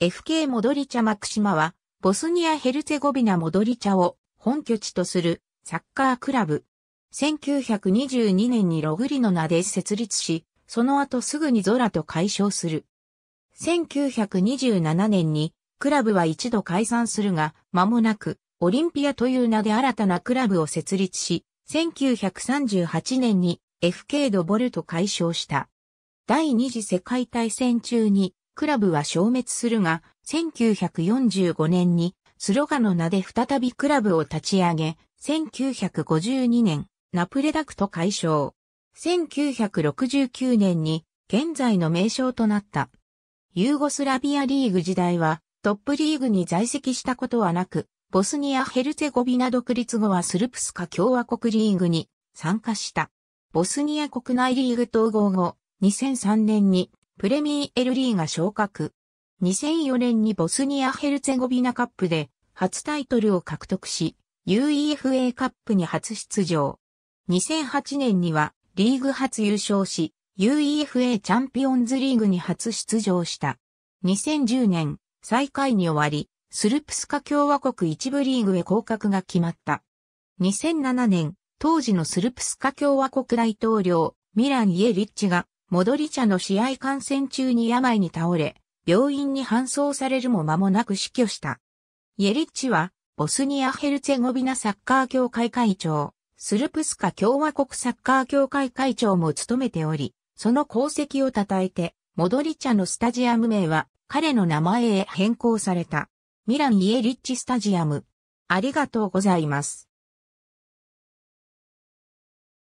FK モドリチャ・マクシマは、ボスニア・ヘルツェゴビナ・モドリチャを本拠地とするサッカークラブ。1922年にログリの名で設立し、その後すぐにゾラと解消する。1927年にクラブは一度解散するが、間もなくオリンピアという名で新たなクラブを設立し、1938年に FK ドボルと解消した。第二次世界大戦中にクラブは消滅するが、1945年にスロガの名で再びクラブを立ち上げ、1952年、ナプレダクト解消。1969年に現在の名称となった。ユーゴスラビアリーグ時代はトップリーグに在籍したことはなく、ボスニア・ヘルツェゴビナ独立後はスルプスカ共和国リーグに参加した。ボスニア国内リーグ統合後、2003年にプレミーエルリーが昇格。2004年にボスニア・ヘルツェゴビナカップで初タイトルを獲得し、UEFA カップに初出場。2008年にはリーグ初優勝し、UEFA チャンピオンズリーグに初出場した。2010年、最下位に終わり、スルプスカ共和国一部リーグへ降格が決まった。2007年、当時のスルプスカ共和国大統領、ミラン・イエリッチがモドリチャの試合観戦中に病に倒れ、病院に搬送されるも間もなく死去した。イェリッチは、ボスニア・ヘルツェゴビナサッカー協会会長、スルプスカ共和国サッカー協会会長も務めており、その功績を称えて、モドリチャのスタジアム名は彼の名前へ変更された。ミラン・イェリッチ・スタジアム。ありがとうございます。